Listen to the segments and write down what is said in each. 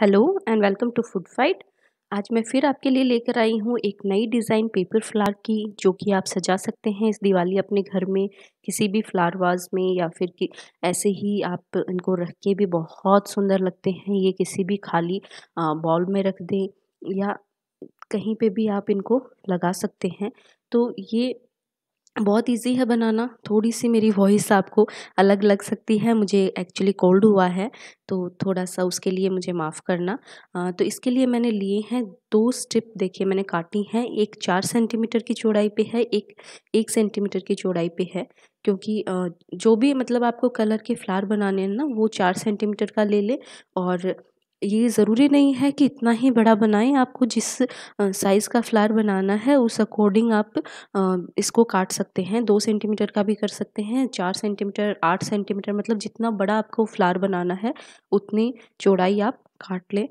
hello and welcome to food fight आज मैं फिर आपके लिए लेकर आई हूँ एक नई डिज़ाइन पेपर फ्लावर की जो कि आप सजा सकते हैं इस दिवाली अपने घर में किसी भी फ्लावर वाज में या फिर कि ऐसे ही आप इनको रख के भी बहुत सुंदर लगते हैं ये किसी भी खाली बॉल में रख दें या कहीं पे भी आप इनको लगा सकते हैं तो ये बहुत ईज़ी है बनाना थोड़ी सी मेरी वॉइस आपको अलग लग सकती है मुझे एक्चुअली कोल्ड हुआ है तो थोड़ा सा उसके लिए मुझे माफ़ करना आ, तो इसके लिए मैंने लिए हैं दो स्ट्रिप देखिए मैंने काटी हैं एक चार सेंटीमीटर की चौड़ाई पे है एक एक सेंटीमीटर की चौड़ाई पे है क्योंकि जो भी मतलब आपको कलर के फ्लावर बनाने हैं ना वो चार सेंटीमीटर का ले लें और ये ज़रूरी नहीं है कि इतना ही बड़ा बनाएं आपको जिस साइज़ का फ्लावर बनाना है उस अकॉर्डिंग आप इसको काट सकते हैं दो सेंटीमीटर का भी कर सकते हैं चार सेंटीमीटर आठ सेंटीमीटर मतलब जितना बड़ा आपको फ्लावर बनाना है उतनी चौड़ाई आप काट लें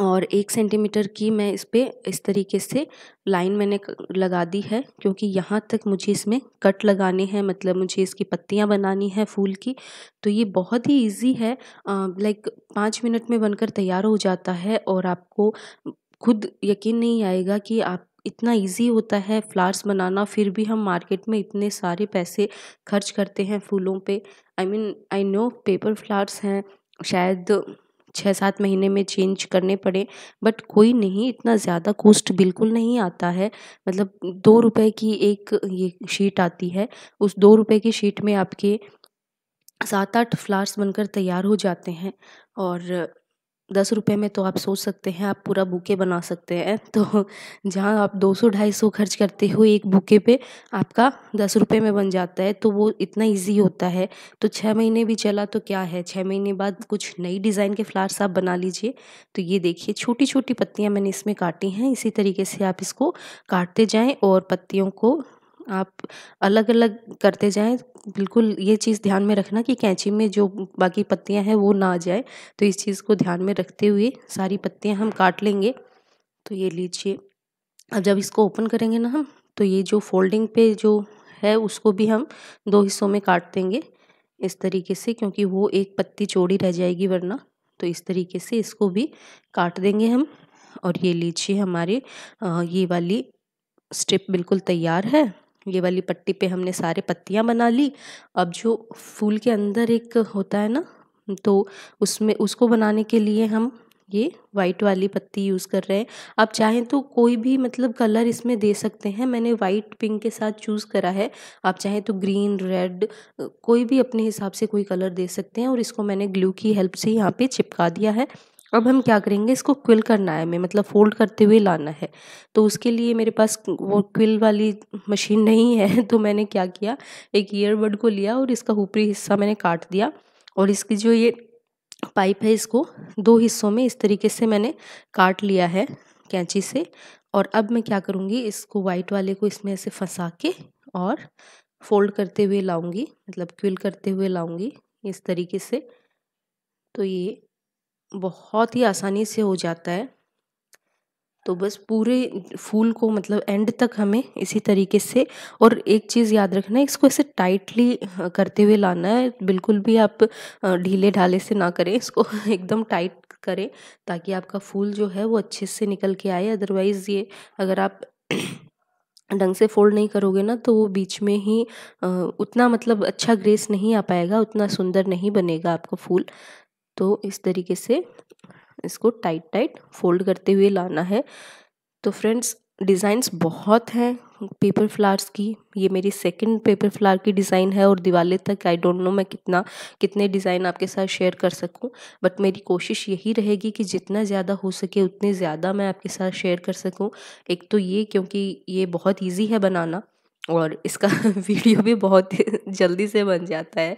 और एक सेंटीमीटर की मैं इस पर इस तरीके से लाइन मैंने लगा दी है क्योंकि यहाँ तक मुझे इसमें कट लगाने हैं मतलब मुझे इसकी पत्तियाँ बनानी है फूल की तो ये बहुत ही इजी है लाइक पाँच मिनट में बनकर तैयार हो जाता है और आपको खुद यकीन नहीं आएगा कि आप इतना इजी होता है फ्लावर्स बनाना फिर भी हम मार्केट में इतने सारे पैसे खर्च करते हैं फूलों पे I mean I know paper flowers हैं शायद छः सात महीने में चेंज करने पड़े बट कोई नहीं इतना ज़्यादा कॉस्ट बिल्कुल नहीं आता है मतलब दो रुपये की एक ये शीट आती है उस दो रुपये की शीट में आपके सात आठ फ्लार्स बनकर तैयार हो जाते हैं और दस रुपये में तो आप सोच सकते हैं आप पूरा बुके बना सकते हैं तो जहाँ आप दो सौ ढाई सौ खर्च करते हो एक बुके पे आपका दस रुपये में बन जाता है तो वो इतना इजी होता है तो छः महीने भी चला तो क्या है छः महीने बाद कुछ नई डिज़ाइन के फ्लावर्स आप बना लीजिए तो ये देखिए छोटी छोटी पत्तियाँ मैंने इसमें काटी हैं इसी तरीके से आप इसको काटते जाएँ और पत्तियों को आप अलग अलग करते जाएँ बिल्कुल ये चीज़ ध्यान में रखना कि कैंची में जो बाकी पत्तियाँ हैं वो ना आ जाए तो इस चीज़ को ध्यान में रखते हुए सारी पत्तियाँ हम काट लेंगे तो ये लीजिए अब जब इसको ओपन करेंगे ना हम तो ये जो फोल्डिंग पे जो है उसको भी हम दो हिस्सों में काट देंगे इस तरीके से क्योंकि वो एक पत्ती चौड़ी रह जाएगी वरना तो इस तरीके से इसको भी काट देंगे हम और ये लीजिए हमारे ये वाली स्ट्रिप बिल्कुल तैयार है ये वाली पट्टी पे हमने सारे पत्तियाँ बना ली अब जो फूल के अंदर एक होता है ना तो उसमें उसको बनाने के लिए हम ये वाइट वाली पत्ती यूज़ कर रहे हैं आप चाहें तो कोई भी मतलब कलर इसमें दे सकते हैं मैंने वाइट पिंक के साथ चूज़ करा है आप चाहें तो ग्रीन रेड कोई भी अपने हिसाब से कोई कलर दे सकते हैं और इसको मैंने ग्लू की हेल्प से यहाँ पे चिपका दिया है अब हम क्या करेंगे इसको क्विल करना है हमें मतलब फोल्ड करते हुए लाना है तो उसके लिए मेरे पास वो क्विल वाली मशीन नहीं है तो मैंने क्या किया एक ईयरबड को लिया और इसका ऊपरी हिस्सा मैंने काट दिया और इसकी जो ये पाइप है इसको दो हिस्सों में इस तरीके से मैंने काट लिया है कैंची से और अब मैं क्या करूँगी इसको वाइट वाले को इसमें ऐसे फंसा के और फोल्ड करते हुए लाऊंगी मतलब क्विल करते हुए लाऊंगी इस तरीके से तो ये बहुत ही आसानी से हो जाता है तो बस पूरे फूल को मतलब एंड तक हमें इसी तरीके से और एक चीज़ याद रखना है इसको ऐसे टाइटली करते हुए लाना है बिल्कुल भी आप ढीले ढाले से ना करें इसको एकदम टाइट करें ताकि आपका फूल जो है वो अच्छे से निकल के आए अदरवाइज़ ये अगर आप ढंग से फोल्ड नहीं करोगे ना तो वो बीच में ही उतना मतलब अच्छा ग्रेस नहीं आ पाएगा उतना सुंदर नहीं बनेगा आपका फूल तो इस तरीके से इसको टाइट टाइट फोल्ड करते हुए लाना है तो फ्रेंड्स डिज़ाइंस बहुत हैं पेपर फ्लावर्स की ये मेरी सेकंड पेपर फ्लावर की डिज़ाइन है और दिवाली तक आई डोंट नो मैं कितना कितने डिज़ाइन आपके साथ शेयर कर सकूं बट मेरी कोशिश यही रहेगी कि जितना ज़्यादा हो सके उतने ज़्यादा मैं आपके साथ शेयर कर सकूं एक तो ये क्योंकि ये बहुत इजी है बनाना और इसका वीडियो भी बहुत जल्दी से बन जाता है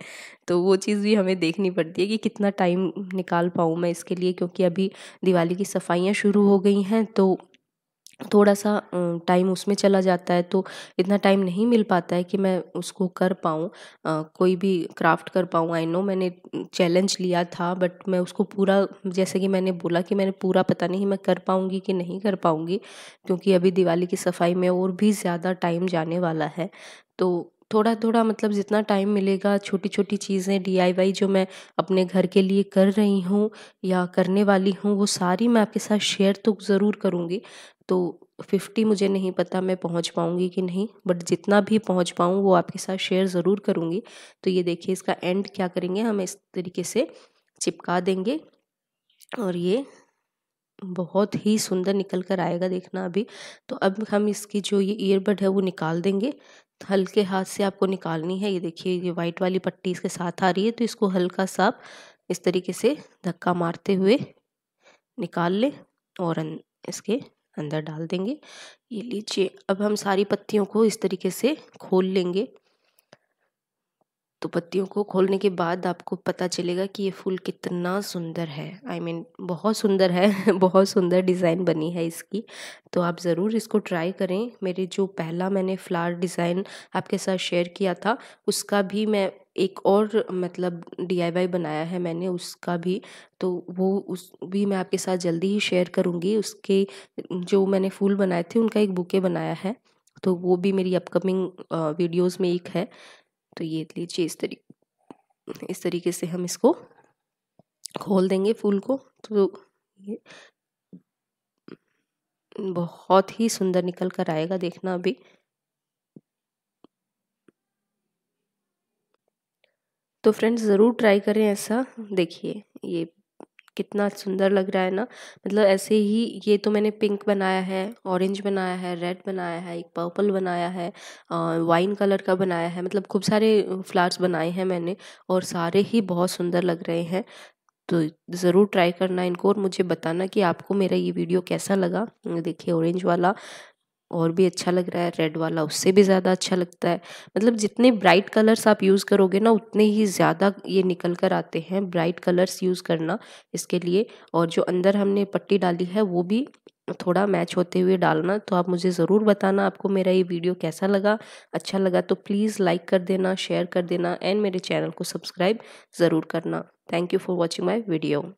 तो वो चीज़ भी हमें देखनी पड़ती है कि कितना टाइम निकाल पाऊँ मैं इसके लिए क्योंकि अभी दिवाली की सफाइयाँ शुरू हो गई हैं तो थोड़ा सा टाइम उसमें चला जाता है तो इतना टाइम नहीं मिल पाता है कि मैं उसको कर पाऊँ कोई भी क्राफ्ट कर पाऊँ आई नो मैंने चैलेंज लिया था बट मैं उसको पूरा जैसे कि मैंने बोला कि मैंने पूरा पता नहीं मैं कर पाऊँगी कि नहीं कर पाऊँगी क्योंकि अभी दिवाली की सफाई में और भी ज़्यादा टाइम जाने वाला है तो थोड़ा थोड़ा मतलब जितना टाइम मिलेगा छोटी छोटी चीज़ें डी जो मैं अपने घर के लिए कर रही हूँ या करने वाली हूँ वो सारी मैं आपके साथ शेयर तो ज़रूर करूँगी तो फिफ्टी मुझे नहीं पता मैं पहुंच पाऊंगी कि नहीं बट जितना भी पहुंच पाऊँ वो आपके साथ शेयर ज़रूर करूँगी तो ये देखिए इसका एंड क्या करेंगे हम इस तरीके से चिपका देंगे और ये बहुत ही सुंदर निकल कर आएगा देखना अभी तो अब हम इसकी जो ये ईयरबड है वो निकाल देंगे हल्के हाथ से आपको निकालनी है ये देखिए ये वाइट वाली पट्टी इसके साथ आ रही है तो इसको हल्का सा इस तरीके से धक्का मारते हुए निकाल लें और इसके अंदर डाल देंगे ये लीजिए अब हम सारी पत्तियों को इस तरीके से खोल लेंगे तो पत्तियों को खोलने के बाद आपको पता चलेगा कि ये फूल कितना सुंदर है आई I मीन mean, बहुत सुंदर है बहुत सुंदर डिज़ाइन बनी है इसकी तो आप ज़रूर इसको ट्राई करें मेरे जो पहला मैंने फ्लावर डिज़ाइन आपके साथ शेयर किया था उसका भी मैं एक और मतलब डी आई वाई बनाया है मैंने उसका भी तो वो उस भी मैं आपके साथ जल्दी ही शेयर करूँगी उसके जो मैंने फूल बनाए थे उनका एक बुके बनाया है तो वो भी मेरी अपकमिंग वीडियोस में एक है तो ये लीजिए इस तरीके इस तरीके से हम इसको खोल देंगे फूल को तो ये बहुत ही सुंदर निकल कर आएगा देखना अभी तो फ्रेंड्स ज़रूर ट्राई करें ऐसा देखिए ये कितना सुंदर लग रहा है ना मतलब ऐसे ही ये तो मैंने पिंक बनाया है ऑरेंज बनाया है रेड बनाया है एक पर्पल बनाया है वाइन कलर का बनाया है मतलब खूब सारे फ्लावर्स बनाए हैं मैंने और सारे ही बहुत सुंदर लग रहे हैं तो ज़रूर ट्राई करना इनको और मुझे बताना कि आपको मेरा ये वीडियो कैसा लगा देखिए ऑरेंज वाला और भी अच्छा लग रहा है रेड वाला उससे भी ज़्यादा अच्छा लगता है मतलब जितने ब्राइट कलर्स आप यूज़ करोगे ना उतने ही ज़्यादा ये निकल कर आते हैं ब्राइट कलर्स यूज़ करना इसके लिए और जो अंदर हमने पट्टी डाली है वो भी थोड़ा मैच होते हुए डालना तो आप मुझे ज़रूर बताना आपको मेरा ये वीडियो कैसा लगा अच्छा लगा तो प्लीज़ लाइक कर देना शेयर कर देना एंड मेरे चैनल को सब्सक्राइब ज़रूर करना thank you for watching my video